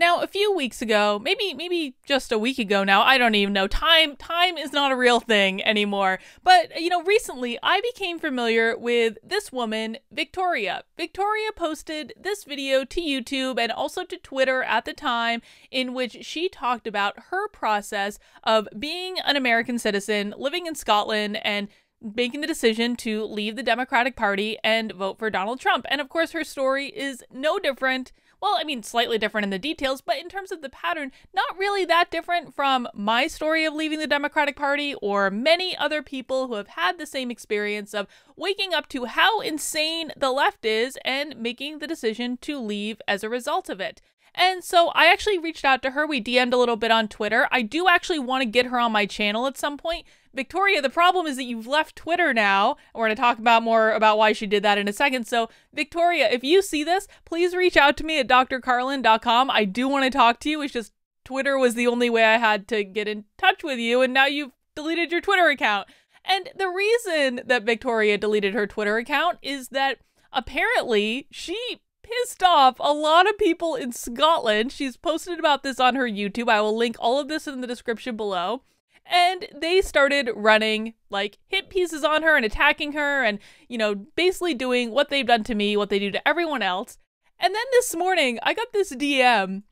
Now, a few weeks ago, maybe maybe just a week ago now, I don't even know. Time time is not a real thing anymore. But uh, you know, recently I became familiar with this woman, Victoria. Victoria posted this video to YouTube and also to Twitter at the time in which she talked about her process of being an American citizen, living in Scotland and making the decision to leave the Democratic Party and vote for Donald Trump. And of course, her story is no different well, I mean, slightly different in the details, but in terms of the pattern, not really that different from my story of leaving the Democratic Party or many other people who have had the same experience of waking up to how insane the left is and making the decision to leave as a result of it. And so I actually reached out to her. We DM'd a little bit on Twitter. I do actually want to get her on my channel at some point Victoria, the problem is that you've left Twitter now. We're going to talk about more about why she did that in a second. So, Victoria, if you see this, please reach out to me at drcarlin.com. I do want to talk to you. It's just Twitter was the only way I had to get in touch with you, and now you've deleted your Twitter account. And the reason that Victoria deleted her Twitter account is that apparently she pissed off a lot of people in Scotland. She's posted about this on her YouTube. I will link all of this in the description below and they started running like hit pieces on her and attacking her and, you know, basically doing what they've done to me, what they do to everyone else. And then this morning, I got this DM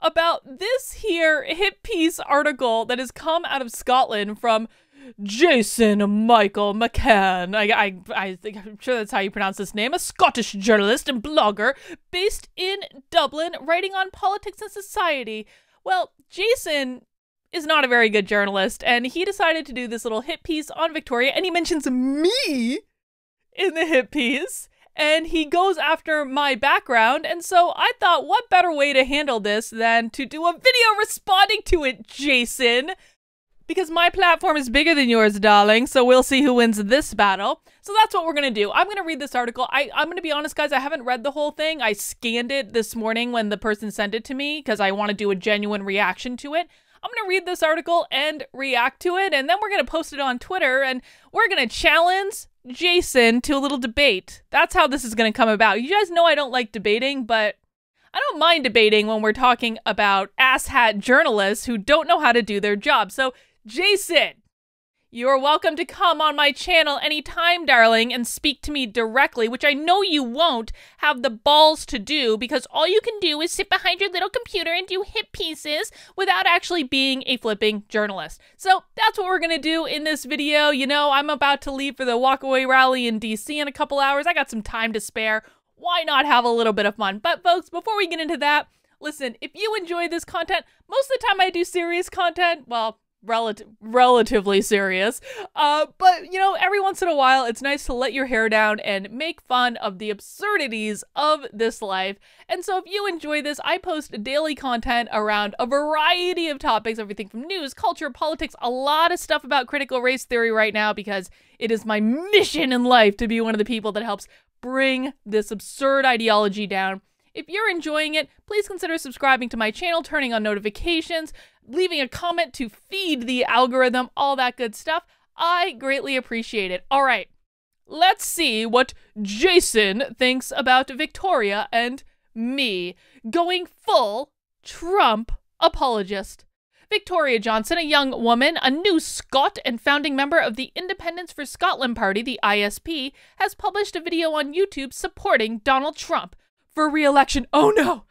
about this here hit piece article that has come out of Scotland from Jason Michael McCann. I, I, I think I'm sure that's how you pronounce this name. A Scottish journalist and blogger based in Dublin, writing on politics and society. Well, Jason is not a very good journalist, and he decided to do this little hit piece on Victoria, and he mentions me in the hit piece, and he goes after my background, and so I thought, what better way to handle this than to do a video responding to it, Jason? Because my platform is bigger than yours, darling, so we'll see who wins this battle. So that's what we're gonna do. I'm gonna read this article. I, I'm gonna be honest, guys, I haven't read the whole thing. I scanned it this morning when the person sent it to me because I wanna do a genuine reaction to it. I'm going to read this article and react to it. And then we're going to post it on Twitter and we're going to challenge Jason to a little debate. That's how this is going to come about. You guys know I don't like debating, but I don't mind debating when we're talking about asshat journalists who don't know how to do their job. So, Jason, you are welcome to come on my channel anytime, darling, and speak to me directly, which I know you won't have the balls to do because all you can do is sit behind your little computer and do hit pieces without actually being a flipping journalist. So that's what we're going to do in this video. You know, I'm about to leave for the walkaway rally in DC in a couple hours. I got some time to spare. Why not have a little bit of fun? But folks, before we get into that, listen, if you enjoy this content, most of the time I do serious content, well, relative relatively serious. Uh, but you know, every once in a while, it's nice to let your hair down and make fun of the absurdities of this life. And so, if you enjoy this, I post daily content around a variety of topics, everything from news, culture, politics, a lot of stuff about critical race theory right now because it is my mission in life to be one of the people that helps bring this absurd ideology down. If you're enjoying it, please consider subscribing to my channel, turning on notifications leaving a comment to feed the algorithm, all that good stuff. I greatly appreciate it. All right, let's see what Jason thinks about Victoria and me going full Trump apologist. Victoria Johnson, a young woman, a new Scot and founding member of the Independence for Scotland Party, the ISP, has published a video on YouTube supporting Donald Trump for re election. Oh no!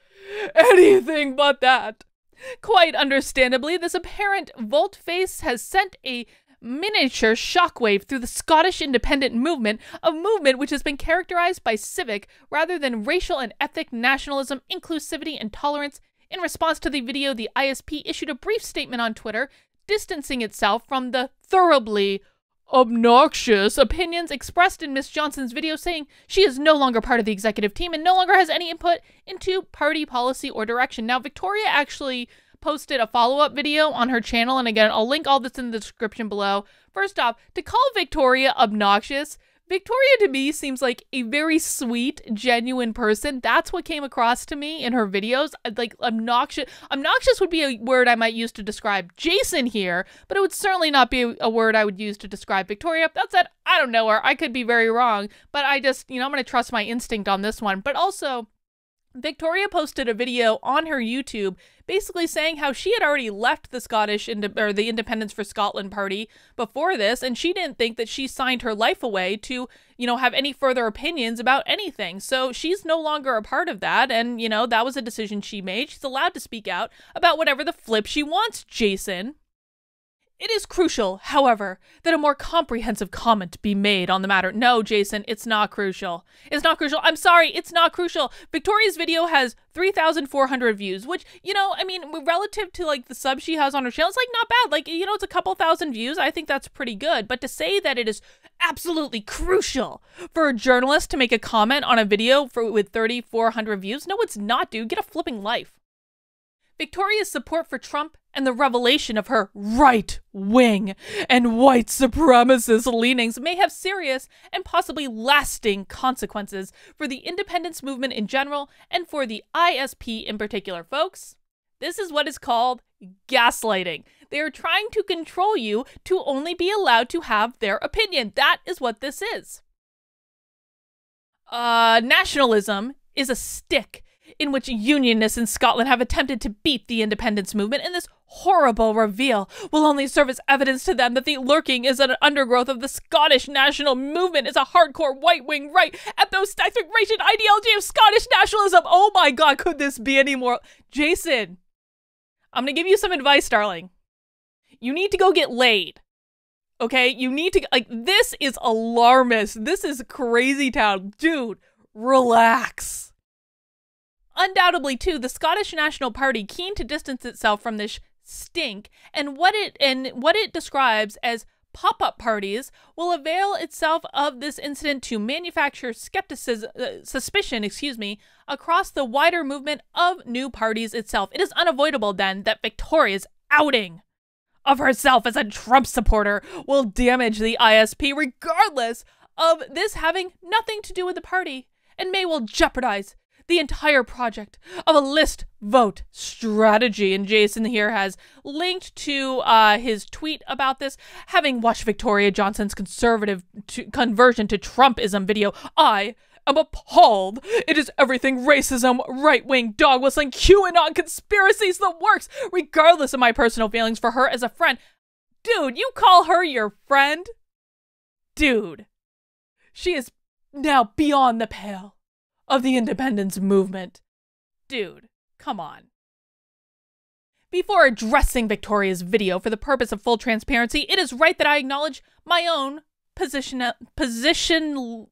Anything but that! Quite understandably, this apparent vault face has sent a miniature shockwave through the Scottish independent movement, a movement which has been characterized by civic rather than racial and ethnic nationalism, inclusivity, and tolerance. In response to the video, the ISP issued a brief statement on Twitter, distancing itself from the thoroughly obnoxious opinions expressed in Miss Johnson's video saying she is no longer part of the executive team and no longer has any input into party policy or direction. Now, Victoria actually posted a follow up video on her channel, and again, I'll link all this in the description below. First off, to call Victoria obnoxious Victoria to me seems like a very sweet, genuine person. That's what came across to me in her videos. Like obnoxious obnoxious would be a word I might use to describe Jason here, but it would certainly not be a word I would use to describe Victoria. That said, I don't know her. I could be very wrong, but I just, you know, I'm going to trust my instinct on this one. But also, Victoria posted a video on her YouTube basically saying how she had already left the Scottish or the Independence for Scotland party before this and she didn't think that she signed her life away to, you know, have any further opinions about anything. So she's no longer a part of that and, you know, that was a decision she made. She's allowed to speak out about whatever the flip she wants, Jason. It is crucial, however, that a more comprehensive comment be made on the matter. No, Jason, it's not crucial. It's not crucial. I'm sorry, it's not crucial. Victoria's video has 3,400 views, which, you know, I mean, relative to like the sub she has on her channel, it's like not bad. Like, you know, it's a couple thousand views. I think that's pretty good. But to say that it is absolutely crucial for a journalist to make a comment on a video for, with 3,400 views, no, it's not, dude. Get a flipping life. Victoria's support for Trump and the revelation of her right wing and white supremacist leanings may have serious and possibly lasting consequences for the independence movement in general and for the ISP in particular, folks. This is what is called gaslighting. They are trying to control you to only be allowed to have their opinion. That is what this is. Uh, nationalism is a stick in which Unionists in Scotland have attempted to beat the independence movement, and this horrible reveal will only serve as evidence to them that the lurking is an undergrowth of the Scottish national movement is a hardcore right wing right at those racial ideology of Scottish nationalism. Oh my god, could this be any more? Jason, I'm gonna give you some advice, darling. You need to go get laid. Okay? You need to like this is alarmist. This is crazy town. Dude, relax. Undoubtedly, too, the Scottish National Party, keen to distance itself from this stink and what it and what it describes as pop-up parties will avail itself of this incident to manufacture skepticism uh, suspicion excuse me across the wider movement of new parties itself it is unavoidable then that victoria's outing of herself as a trump supporter will damage the isp regardless of this having nothing to do with the party and may well jeopardize the entire project of a list vote strategy. And Jason here has linked to uh, his tweet about this. Having watched Victoria Johnson's conservative to conversion to Trumpism video, I am appalled. It is everything racism, right wing dog whistling, QAnon conspiracies, the works, regardless of my personal feelings for her as a friend. Dude, you call her your friend? Dude, she is now beyond the pale of the independence movement. Dude, come on. Before addressing Victoria's video for the purpose of full transparency, it is right that I acknowledge my own position positionality.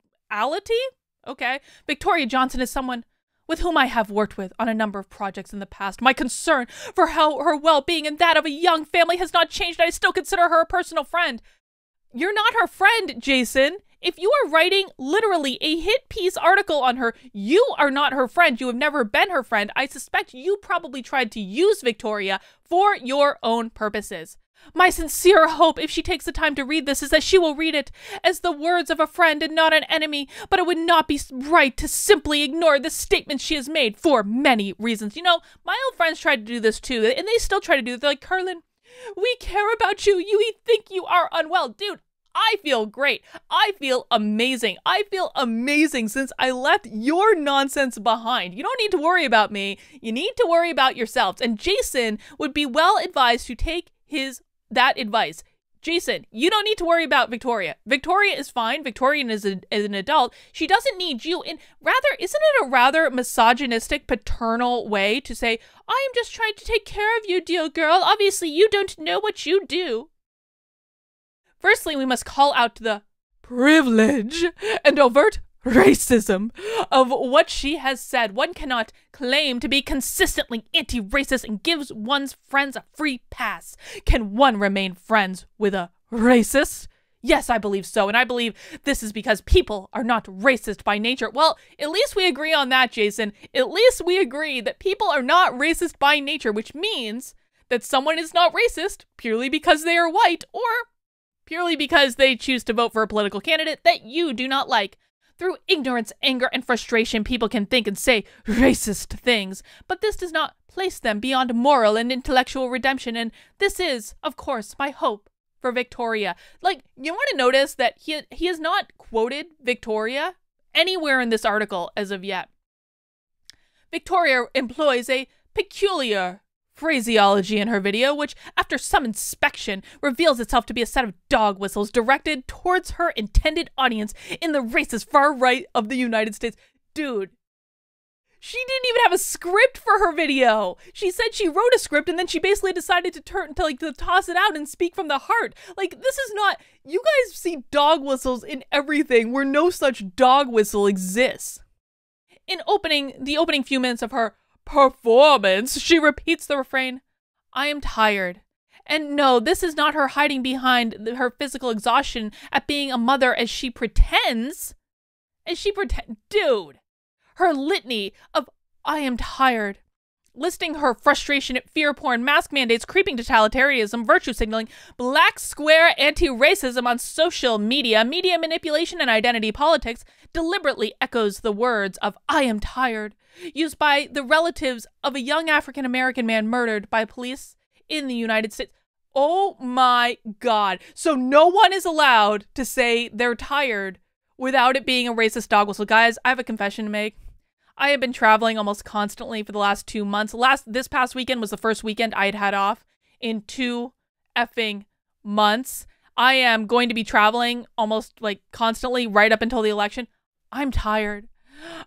Okay. Victoria Johnson is someone with whom I have worked with on a number of projects in the past. My concern for how her well-being and that of a young family has not changed. I still consider her a personal friend. You're not her friend, Jason. If you are writing literally a hit piece article on her, you are not her friend. You have never been her friend. I suspect you probably tried to use Victoria for your own purposes. My sincere hope, if she takes the time to read this, is that she will read it as the words of a friend and not an enemy, but it would not be right to simply ignore the statements she has made for many reasons. You know, my old friends tried to do this too, and they still try to do it. They're like, Carlin, we care about you. You think you are unwell. Dude, I feel great. I feel amazing. I feel amazing since I left your nonsense behind. You don't need to worry about me. You need to worry about yourselves. And Jason would be well advised to take his that advice. Jason, you don't need to worry about Victoria. Victoria is fine. Victorian is, a, is an adult. She doesn't need you. And rather, isn't it a rather misogynistic, paternal way to say, I am just trying to take care of you, dear girl. Obviously, you don't know what you do. Firstly, we must call out the privilege and overt racism of what she has said. One cannot claim to be consistently anti racist and gives one's friends a free pass. Can one remain friends with a racist? Yes, I believe so. And I believe this is because people are not racist by nature. Well, at least we agree on that, Jason. At least we agree that people are not racist by nature, which means that someone is not racist purely because they are white or purely because they choose to vote for a political candidate that you do not like. Through ignorance, anger, and frustration, people can think and say racist things, but this does not place them beyond moral and intellectual redemption, and this is, of course, my hope for Victoria. Like, you want to notice that he, he has not quoted Victoria anywhere in this article as of yet. Victoria employs a peculiar phraseology in her video, which, after some inspection, reveals itself to be a set of dog whistles directed towards her intended audience in the racist far right of the United States. Dude. She didn't even have a script for her video. She said she wrote a script and then she basically decided to turn to like to toss it out and speak from the heart. Like this is not you guys see dog whistles in everything where no such dog whistle exists. In opening the opening few minutes of her performance, she repeats the refrain, I am tired. And no, this is not her hiding behind her physical exhaustion at being a mother as she pretends. as she pretends, dude, her litany of I am tired listing her frustration at fear porn, mask mandates, creeping totalitarianism, virtue signaling, black square anti racism on social media, media manipulation, and identity politics, deliberately echoes the words of I am tired, used by the relatives of a young African American man murdered by police in the United States. Oh my God. So no one is allowed to say they're tired without it being a racist dog whistle. Guys, I have a confession to make. I have been traveling almost constantly for the last two months. Last this past weekend was the first weekend I had had off in two effing months. I am going to be traveling almost like constantly right up until the election. I'm tired.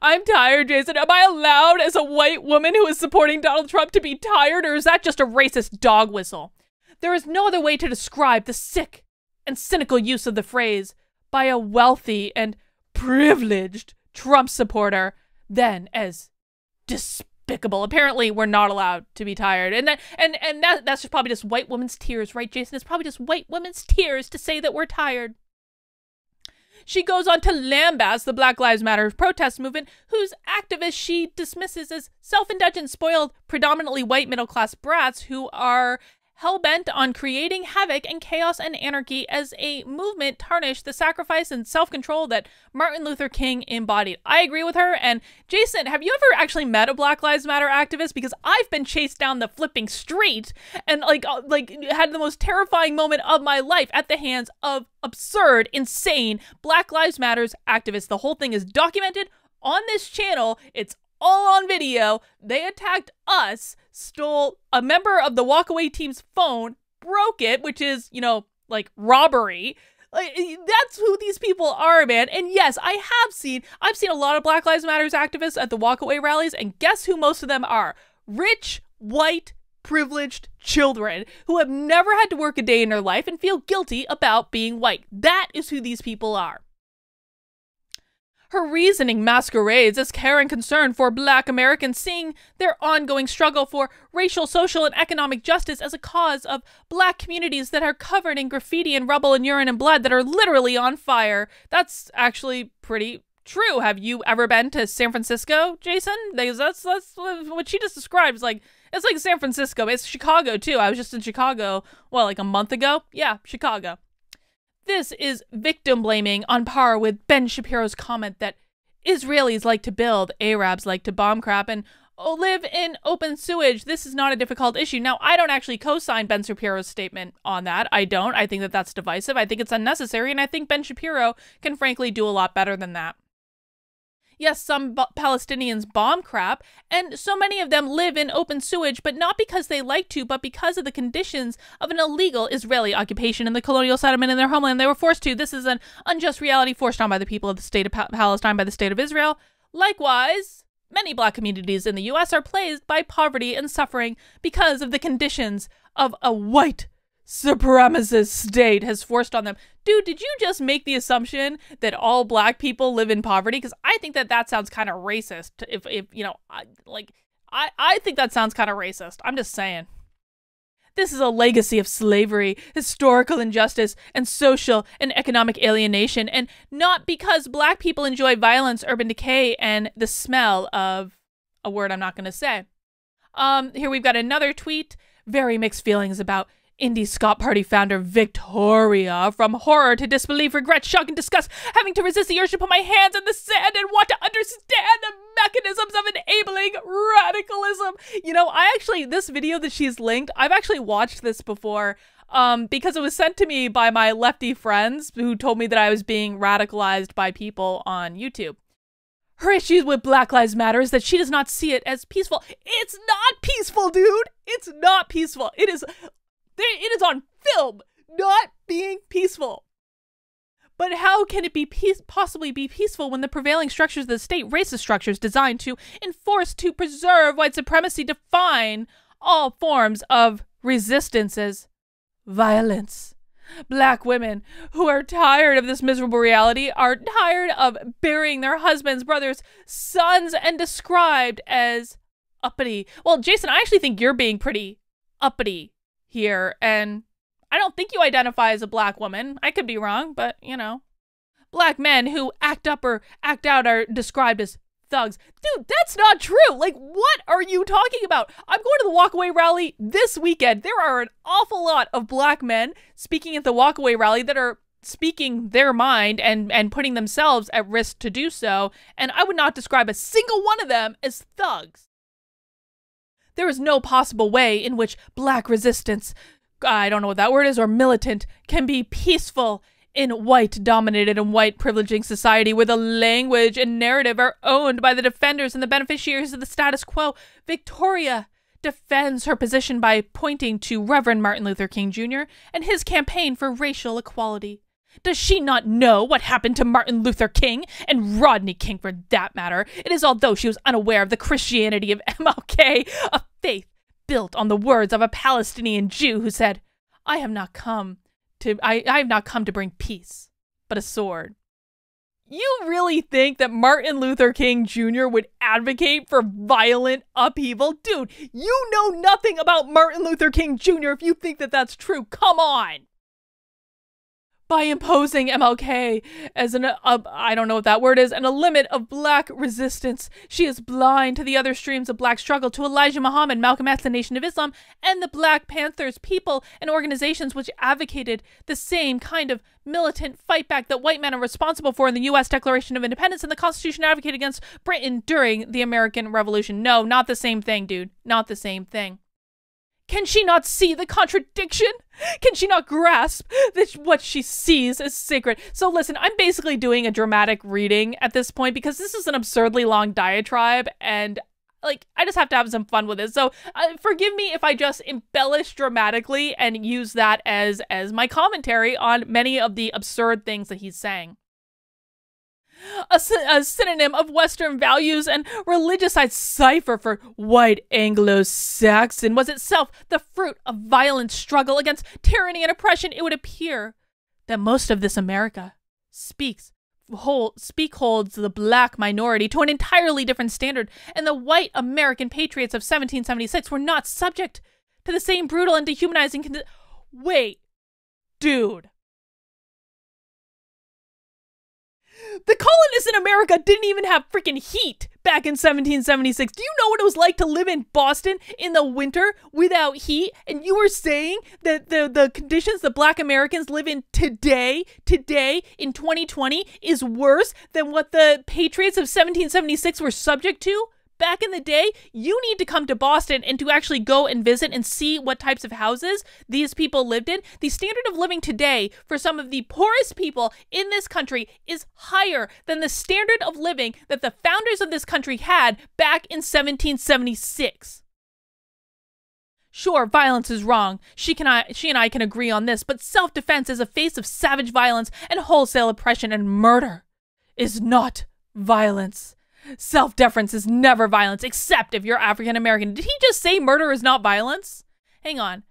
I'm tired, Jason. Am I allowed as a white woman who is supporting Donald Trump to be tired, or is that just a racist dog whistle? There is no other way to describe the sick and cynical use of the phrase by a wealthy and privileged Trump supporter then as despicable. Apparently, we're not allowed to be tired, and that and and that that's just probably just white women's tears, right, Jason? It's probably just white women's tears to say that we're tired. She goes on to lambast the Black Lives Matter protest movement, whose activists she dismisses as self indulgent, spoiled, predominantly white middle class brats who are hell bent on creating havoc and chaos and anarchy as a movement tarnished the sacrifice and self control that Martin Luther King embodied. I agree with her. And Jason, have you ever actually met a Black Lives Matter activist? Because I've been chased down the flipping street and like uh, like had the most terrifying moment of my life at the hands of absurd, insane Black Lives Matters activists. The whole thing is documented on this channel. It's all on video. They attacked us, stole a member of the walkaway team's phone, broke it, which is, you know, like robbery. that's who these people are, man. And yes, I have seen I've seen a lot of Black Lives Matters activists at the walkaway rallies, and guess who most of them are? Rich, white, privileged children who have never had to work a day in their life and feel guilty about being white. That is who these people are. Her reasoning masquerades as care and concern for black Americans, seeing their ongoing struggle for racial, social, and economic justice as a cause of black communities that are covered in graffiti and rubble and urine and blood that are literally on fire. That's actually pretty true. Have you ever been to San Francisco, Jason? that's, that's what she just describes. Like, it's like San Francisco. It's Chicago, too. I was just in Chicago, well, like a month ago? Yeah, Chicago. This is victim blaming on par with Ben Shapiro's comment that Israelis like to build, Arabs like to bomb crap, and oh, live in open sewage. This is not a difficult issue. Now, I don't actually co sign Ben Shapiro's statement on that. I don't. I think that that's divisive. I think it's unnecessary, and I think Ben Shapiro can frankly do a lot better than that. Yes, some Palestinians bomb crap, and so many of them live in open sewage, but not because they like to, but because of the conditions of an illegal Israeli occupation and the colonial settlement in their homeland. They were forced to. This is an unjust reality forced on by the people of the state of pa Palestine by the state of Israel. Likewise, many black communities in the U.S. are plagued by poverty and suffering because of the conditions of a white supremacist state has forced on them. Dude, did you just make the assumption that all black people live in poverty? Because I think that that sounds kind of racist. If, if you know, I, like, I, I think that sounds kind of racist. I'm just saying. This is a legacy of slavery, historical injustice, and social and economic alienation, and not because black people enjoy violence, urban decay, and the smell of a word I'm not going to say. Um, here we've got another tweet. Very mixed feelings about Indie Scott Party founder Victoria from horror to disbelief, regret, shock, and disgust, having to resist the urge to put my hands in the sand and want to understand the mechanisms of enabling radicalism. You know, I actually, this video that she's linked, I've actually watched this before um, because it was sent to me by my lefty friends who told me that I was being radicalized by people on YouTube. Her issue with Black Lives Matter is that she does not see it as peaceful. It's not peaceful, dude. It's not peaceful. It is it is on film not being peaceful. But how can it be peace- possibly be peaceful when the prevailing structures of the state, racist structures designed to enforce, to preserve white supremacy, define all forms of resistances, violence? Black women who are tired of this miserable reality are tired of burying their husbands, brothers, sons, and described as uppity. Well, Jason, I actually think you're being pretty uppity here. And I don't think you identify as a black woman. I could be wrong, but you know. Black men who act up or act out are described as thugs. Dude, that's not true. Like, what are you talking about? I'm going to the walkaway rally this weekend. There are an awful lot of black men speaking at the walkaway rally that are speaking their mind and and putting themselves at risk to do so and i would not describe a single one of them as thugs there is no possible way in which black resistance, I don't know what that word is, or militant, can be peaceful in white dominated and white privileging society where the language and narrative are owned by the defenders and the beneficiaries of the status quo. Victoria defends her position by pointing to Reverend Martin Luther King Jr. and his campaign for racial equality. Does she not know what happened to Martin Luther King and Rodney King for that matter? It is although she was unaware of the Christianity of MLK, a faith built on the words of a Palestinian Jew who said, I have not come to I, I have not come to bring peace, but a sword. You really think that Martin Luther King Jr. would advocate for violent upheaval? Dude, you know nothing about Martin Luther King Jr. if you think that that's true. Come on by imposing MLK as an, uh, I don't know what that word is, and a limit of black resistance. She is blind to the other streams of black struggle, to Elijah Muhammad, Malcolm X, the Nation of Islam, and the Black Panthers, people and organizations which advocated the same kind of militant fight back that white men are responsible for in the U.S. Declaration of Independence and the Constitution advocated against Britain during the American Revolution. No, not the same thing, dude. Not the same thing. Can she not see the contradiction? Can she not grasp that what she sees is sacred? So, listen, I'm basically doing a dramatic reading at this point because this is an absurdly long diatribe and. Like, I just have to have some fun with it. So, uh, forgive me if I just embellish dramatically and use that as as my commentary on many of the absurd things that he's saying a, a, synonym of Western values and religiousized cipher for white Anglo Saxon, was itself the fruit of violent struggle against tyranny and oppression, it would appear that most of this America speaks. Hold, speak holds the black minority to an entirely different standard, and the white American patriots of 1776 were not subject to the same brutal and dehumanizing. Wait, dude. The colonists in America didn't even have freaking heat back in 1776. Do you know what it was like to live in Boston in the winter without heat? And you were saying that the, the conditions that black Americans live in today, today in 2020, is worse than what the Patriots of 1776 were subject to? back in the day, you need to come to Boston and to actually go and visit and see what types of houses these people lived in. The standard of living today for some of the poorest people in this country is higher than the standard of living that the founders of this country had back in 1776. Sure, violence is wrong. She can I, she and I can agree on this, but self-defense as a face of savage violence and wholesale oppression and murder is not violence. Self deference is never violence, except if you're African American. Did he just say murder is not violence? Hang on.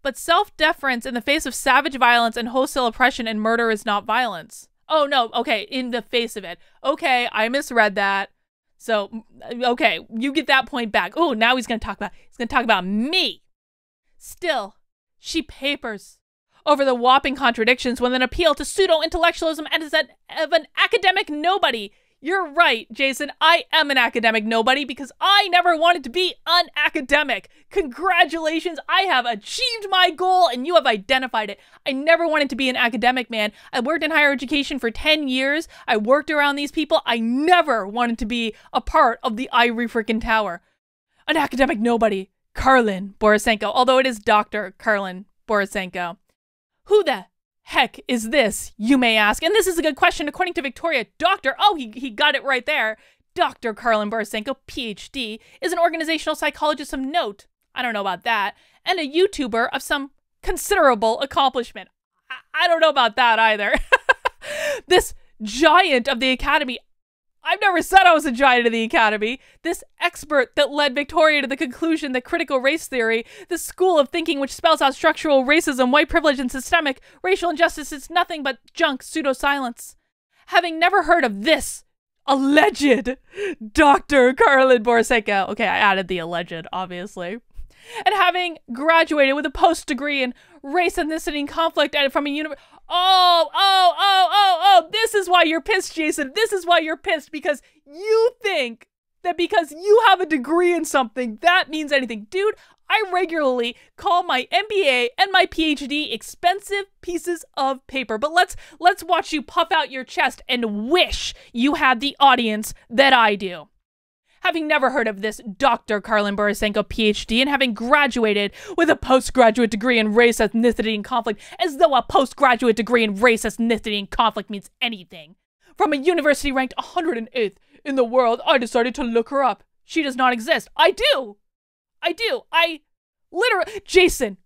But self deference in the face of savage violence and wholesale oppression and murder is not violence. Oh, no. Okay. In the face of it. Okay. I misread that. So, mm, okay. You get that point back. Oh, now he's going to talk about, he's going to talk about me. Still, she papers over the whopping contradictions with an appeal to pseudo intellectualism and is that of an academic nobody. You're right, Jason. I am an academic nobody because I never wanted to be an academic. Congratulations, I have achieved my goal and you have identified it. I never wanted to be an academic, man. I worked in higher education for 10 years. I worked around these people. I never wanted to be a part of the ivory freaking tower. An academic nobody, Karlin Borisenko, although it is Dr. Karlin Borisenko. Who the heck is this, you may ask? And this is a good question. According to Victoria, Dr. Oh, he, he got it right there. Dr. Carlin Borisenko, PhD, is an organizational psychologist of note. I don't know about that. And a YouTuber of some considerable accomplishment. I, I don't know about that either. this giant of the academy, I've never said I was a giant of the academy. This expert that led Victoria to the conclusion that critical race theory, the school of thinking which spells out structural racism, white privilege, and systemic racial injustice, is nothing but junk pseudoscience. Having never heard of this alleged Dr. Carlin Borseca, okay, I added the alleged, obviously, and having graduated with a post degree in race, ethnicity, and conflict from a university, Oh, oh, oh, oh, oh, this is why you're pissed, Jason. This is why you're pissed because you think that because you have a degree in something, that means anything. Dude, I regularly call my MBA and my PhD expensive pieces of paper. But let's let's watch you puff out your chest and wish you had the audience that I do having never heard of this Dr. Karlin Borisenko, PhD, and having graduated with a postgraduate degree in race, ethnicity, and conflict, as though a postgraduate degree in race, ethnicity, and conflict means anything. From a university ranked 108th in the world, I decided to look her up. She does not exist. I do! I do! I literally. Jason,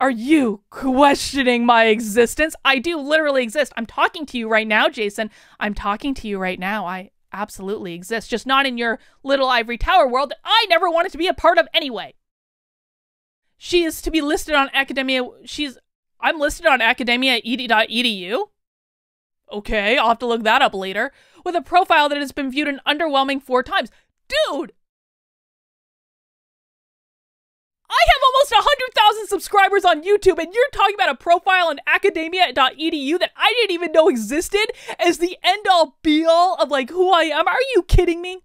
are you questioning my existence? I do literally exist. I'm talking to you right now, Jason. I'm talking to you right now. I absolutely exists, just not in your little ivory tower world that I never wanted to be a part of anyway. She is to be listed on academia. She's I'm listed on Academia.edu. Okay, I'll have to look that up later. With a profile that has been viewed an underwhelming four times. Dude, I have almost 100,000 subscribers on YouTube, and you're talking about a profile on academia.edu that I didn't even know existed as the end all be all of like who I am. Are you kidding me?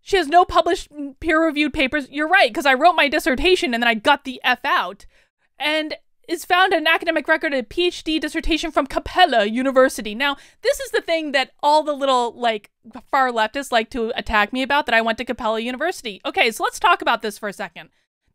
She has no published mm, peer reviewed papers. You're right, because I wrote my dissertation and then I got the F out. And is found an academic record, a PhD dissertation from Capella University. Now, this is the thing that all the little, like, far leftists like to attack me about that I went to Capella University. Okay, so let's talk about this for a second.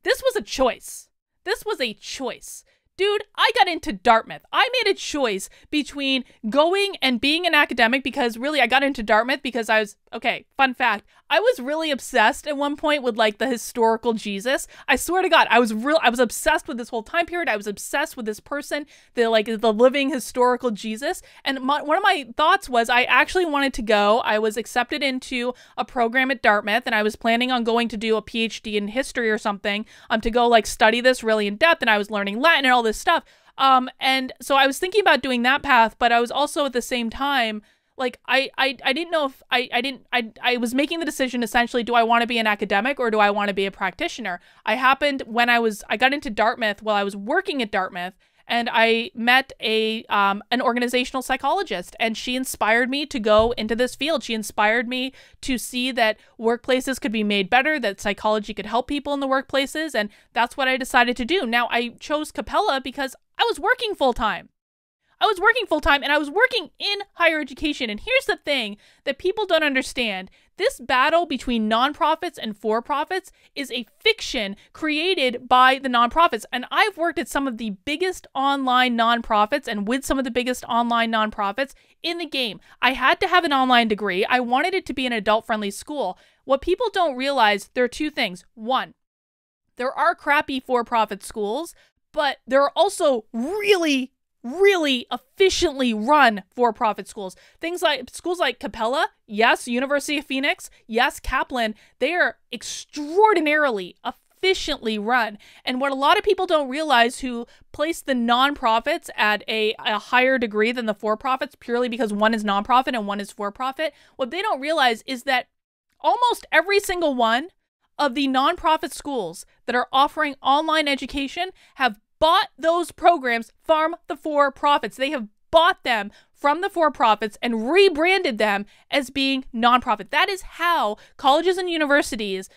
This was a choice. This was a choice. Dude, I got into Dartmouth. I made a choice between going and being an academic because really I got into Dartmouth because I was Okay, fun fact. I was really obsessed at one point with like the historical Jesus. I swear to God, I was real I was obsessed with this whole time period. I was obsessed with this person, the like the living historical Jesus. And my, one of my thoughts was I actually wanted to go. I was accepted into a program at Dartmouth and I was planning on going to do a PhD in history or something, um to go like study this really in depth and I was learning Latin and all this stuff. Um, and so I was thinking about doing that path, but I was also at the same time like I, I i didn't know if i i didn't i i was making the decision essentially do i want to be an academic or do i want to be a practitioner i happened when i was i got into dartmouth while i was working at dartmouth and i met a um, an organizational psychologist and she inspired me to go into this field she inspired me to see that workplaces could be made better that psychology could help people in the workplaces and that's what i decided to do now i chose capella because i was working full time I was working full time and I was working in higher education. And here's the thing that people don't understand this battle between nonprofits and for profits is a fiction created by the nonprofits. And I've worked at some of the biggest online nonprofits and with some of the biggest online nonprofits in the game. I had to have an online degree, I wanted it to be an adult friendly school. What people don't realize, there are two things. One, there are crappy for profit schools, but there are also really really efficiently run for-profit schools. Things like schools like Capella, yes, University of Phoenix, yes, Kaplan, they are extraordinarily efficiently run. And what a lot of people don't realize who place the nonprofits at a, a higher degree than the for-profits purely because one is nonprofit and one is for-profit, what they don't realize is that almost every single one of the nonprofit schools that are offering online education have bought those programs from the for profits. They have bought them from the for profits and rebranded them as being nonprofit. That is how colleges and universities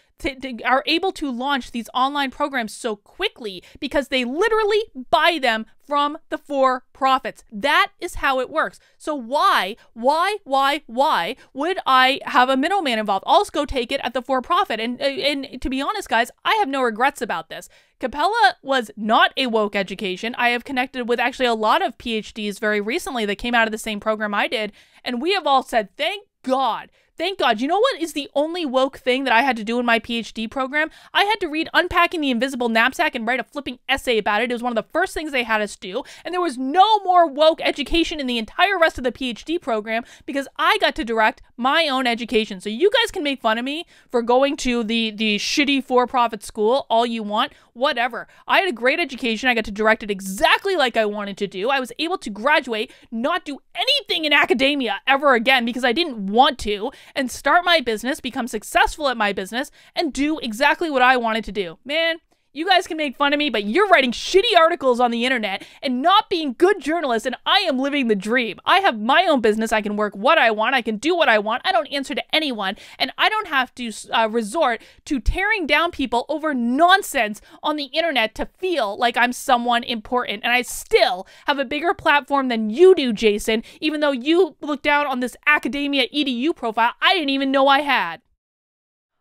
are able to launch these online programs so quickly because they literally buy them from the for profits. That is how it works. So, why, why, why, why would I have a middleman involved? I'll just go take it at the for profit. And, uh, and to be honest, guys, I have no regrets about this. Capella was not a woke education. I have connected with actually a lot of PhDs very recently that came out of the same program I did, and we have all said, thank God. Thank God. You know what is the only woke thing that I had to do in my PhD program? I had to read Unpacking the Invisible Knapsack and write a flipping essay about it. It was one of the first things they had us do. And there was no more woke education in the entire rest of the PhD program because I got to direct my own education. So you guys can make fun of me for going to the, the shitty for profit school all you want whatever. I had a great education. I got to direct it exactly like I wanted to do. I was able to graduate, not do anything in academia ever again because I didn't want to, and start my business, become successful at my business, and do exactly what I wanted to do. Man, you guys can make fun of me, but you're writing shitty articles on the internet and not being good journalists, and I am living the dream. I have my own business. I can work what I want. I can do what I want. I don't answer to anyone, and I don't have to uh, resort to tearing down people over nonsense on the internet to feel like I'm someone important. And I still have a bigger platform than you do, Jason, even though you look down on this academia edu profile I didn't even know I had.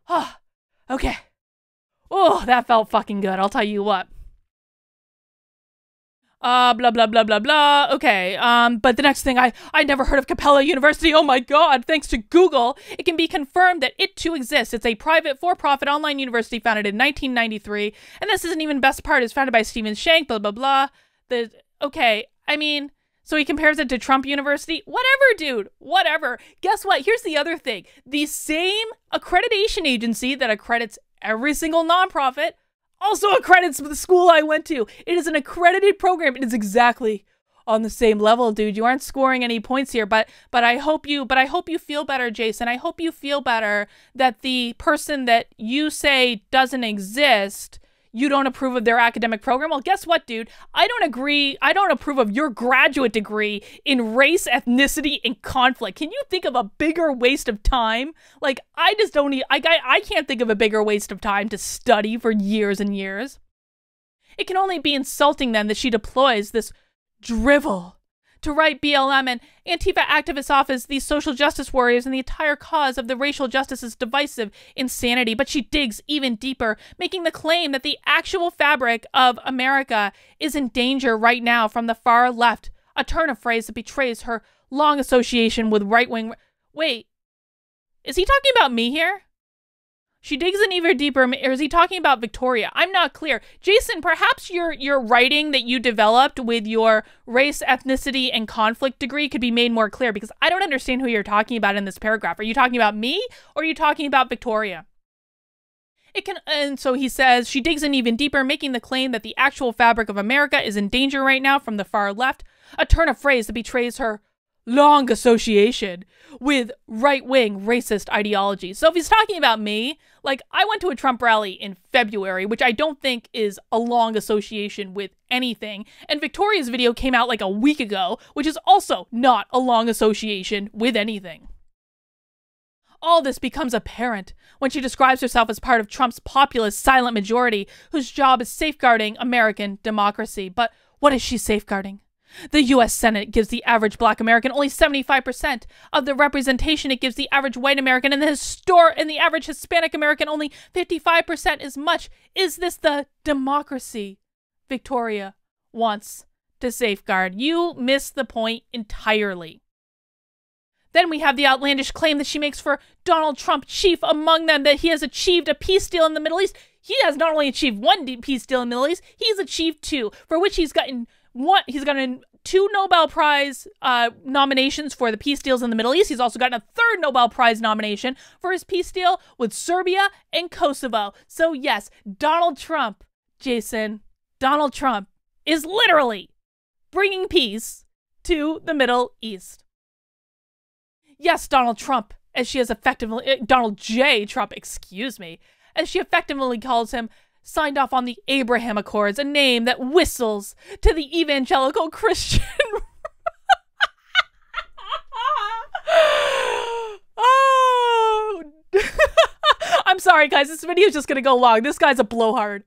Oh, okay. Oh, that felt fucking good. I'll tell you what. Uh, blah blah blah blah blah. Okay. Um, but the next thing I I never heard of Capella University. Oh my god! Thanks to Google, it can be confirmed that it too exists. It's a private for-profit online university founded in 1993, and this isn't even best part. It's founded by Stephen Shank. Blah blah blah. The okay. I mean, so he compares it to Trump University. Whatever, dude. Whatever. Guess what? Here's the other thing. The same accreditation agency that accredits every single nonprofit also accredits the school I went to. It is an accredited program. It is exactly on the same level, dude. You aren't scoring any points here, but but I hope you but I hope you feel better, Jason. I hope you feel better that the person that you say doesn't exist you don't approve of their academic program. Well, guess what, dude? I don't agree. I don't approve of your graduate degree in race, ethnicity, and conflict. Can you think of a bigger waste of time? Like, I just don't. Need, I, I I can't think of a bigger waste of time to study for years and years. It can only be insulting then that she deploys this drivel to write BLM and Antifa activists off as these social justice warriors and the entire cause of the racial justice's divisive insanity. But she digs even deeper, making the claim that the actual fabric of America is in danger right now from the far left, a turn of phrase that betrays her long association with right wing. Wait, is he talking about me here? She digs in even deeper. Or is he talking about Victoria? I'm not clear. Jason, perhaps your your writing that you developed with your race, ethnicity, and conflict degree could be made more clear because I don't understand who you're talking about in this paragraph. Are you talking about me or are you talking about Victoria? It can, and so he says she digs in even deeper, making the claim that the actual fabric of America is in danger right now from the far left. A turn of phrase that betrays her long association with right wing racist ideology. So if he's talking about me, like I went to a Trump rally in February, which I don't think is a long association with anything. And Victoria's video came out like a week ago, which is also not a long association with anything. All this becomes apparent when she describes herself as part of Trump's populist silent majority, whose job is safeguarding American democracy. But what is she safeguarding? The US Senate gives the average black American only 75% of the representation it gives the average white American and the histor- and the average Hispanic American only 55% as much. Is this the democracy Victoria wants to safeguard? You miss the point entirely. Then we have the outlandish claim that she makes for Donald Trump, chief among them, that he has achieved a peace deal in the Middle East. He has not only achieved one peace deal in the Middle East, he's achieved two, for which he's gotten one he's gotten two Nobel Prize uh, nominations for the peace deals in the Middle East. He's also gotten a third Nobel Prize nomination for his peace deal with Serbia and Kosovo. So yes, Donald Trump, Jason, Donald Trump is literally bringing peace to the Middle East. Yes, Donald Trump, as she has effectively eh, Donald J. Trump, excuse me, as she effectively calls him, signed off on the Abraham Accords, a name that whistles to the evangelical Christian. oh. I'm sorry, guys. This video is just going to go long. This guy's a blowhard.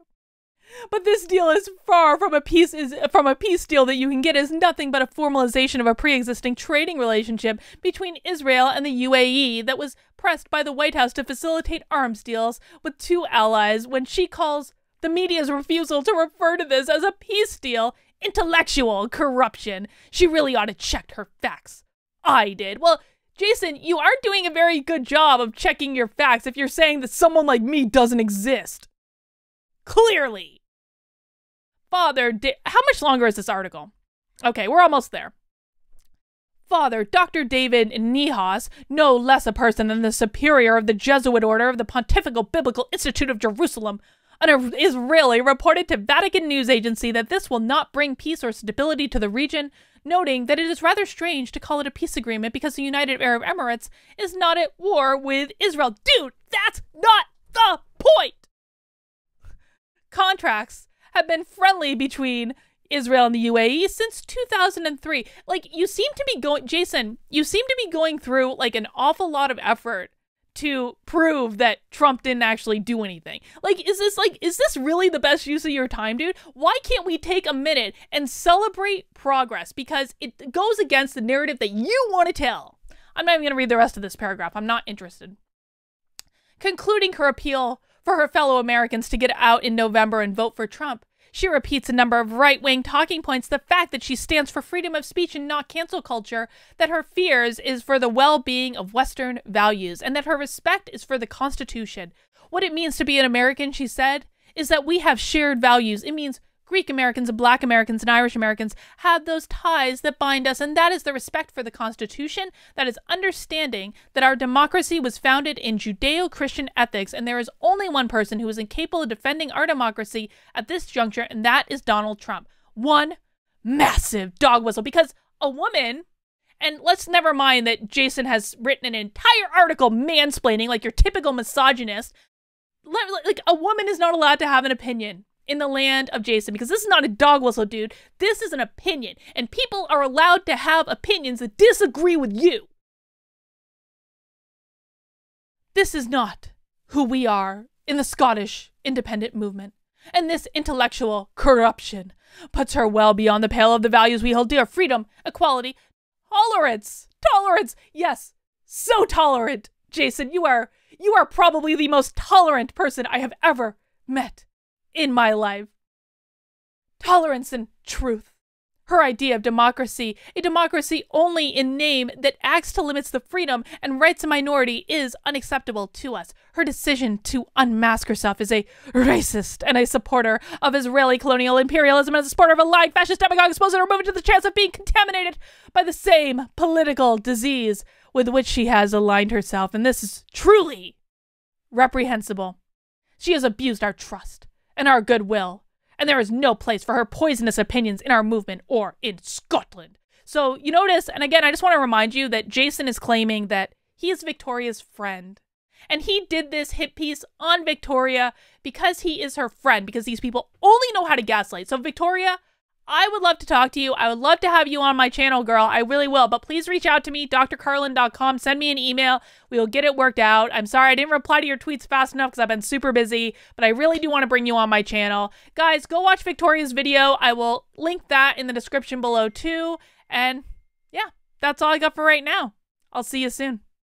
But this deal is far from a peace is from a peace deal that you can get is nothing but a formalization of a pre-existing trading relationship between Israel and the UAE that was pressed by the White House to facilitate arms deals with two allies when she calls the media's refusal to refer to this as a peace deal intellectual corruption. She really ought to check her facts. I did. Well, Jason, you aren't doing a very good job of checking your facts if you're saying that someone like me doesn't exist. Clearly. Father, da how much longer is this article? Okay, we're almost there. Father, Dr. David Nehas, no less a person than the superior of the Jesuit order of the Pontifical Biblical Institute of Jerusalem, an Israeli, reported to Vatican news agency that this will not bring peace or stability to the region, noting that it is rather strange to call it a peace agreement because the United Arab Emirates is not at war with Israel. Dude, that's not the point! Contracts have been friendly between Israel and the UAE since 2003. Like, you seem to be going, Jason, you seem to be going through like an awful lot of effort to prove that Trump didn't actually do anything. Like, is this like, is this really the best use of your time, dude? Why can't we take a minute and celebrate progress? Because it goes against the narrative that you want to tell. I'm not even going to read the rest of this paragraph. I'm not interested. Concluding her appeal for her fellow Americans to get out in November and vote for Trump, she repeats a number of right wing talking points the fact that she stands for freedom of speech and not cancel culture, that her fears is for the well being of Western values, and that her respect is for the Constitution. What it means to be an American, she said, is that we have shared values. It means Greek Americans and Black Americans and Irish Americans have those ties that bind us, and that is the respect for the Constitution. That is understanding that our democracy was founded in Judeo Christian ethics, and there is only one person who is incapable of defending our democracy at this juncture, and that is Donald Trump. One massive dog whistle because a woman and let's never mind that Jason has written an entire article mansplaining like your typical misogynist. Like a woman is not allowed to have an opinion in the land of Jason because this is not a dog whistle, dude. This is an opinion, and people are allowed to have opinions that disagree with you. This is not who we are in the Scottish independent movement, and this intellectual corruption puts her well beyond the pale of the values we hold dear freedom, equality, tolerance. Tolerance. Yes, so tolerant. Jason, you are you are probably the most tolerant person I have ever met in my life. Tolerance and truth. Her idea of democracy, a democracy only in name that acts to limit the freedom and rights of minority, is unacceptable to us. Her decision to unmask herself as a racist and a supporter of Israeli colonial imperialism and a supporter of a lying fascist demagogue exposed her movement to the chance of being contaminated by the same political disease with which she has aligned herself, and this is truly reprehensible. She has abused our trust and our goodwill, and there is no place for her poisonous opinions in our movement or in Scotland. So you notice, and again, I just want to remind you that Jason is claiming that he is Victoria's friend. And he did this hit piece on Victoria because he is her friend, because these people only know how to gaslight. So Victoria I would love to talk to you. I would love to have you on my channel, girl. I really will. But please reach out to me, drcarlin.com. Send me an email. We will get it worked out. I'm sorry I didn't reply to your tweets fast enough because I've been super busy, but I really do want to bring you on my channel. Guys, go watch Victoria's video. I will link that in the description below too. And yeah, that's all I got for right now. I'll see you soon.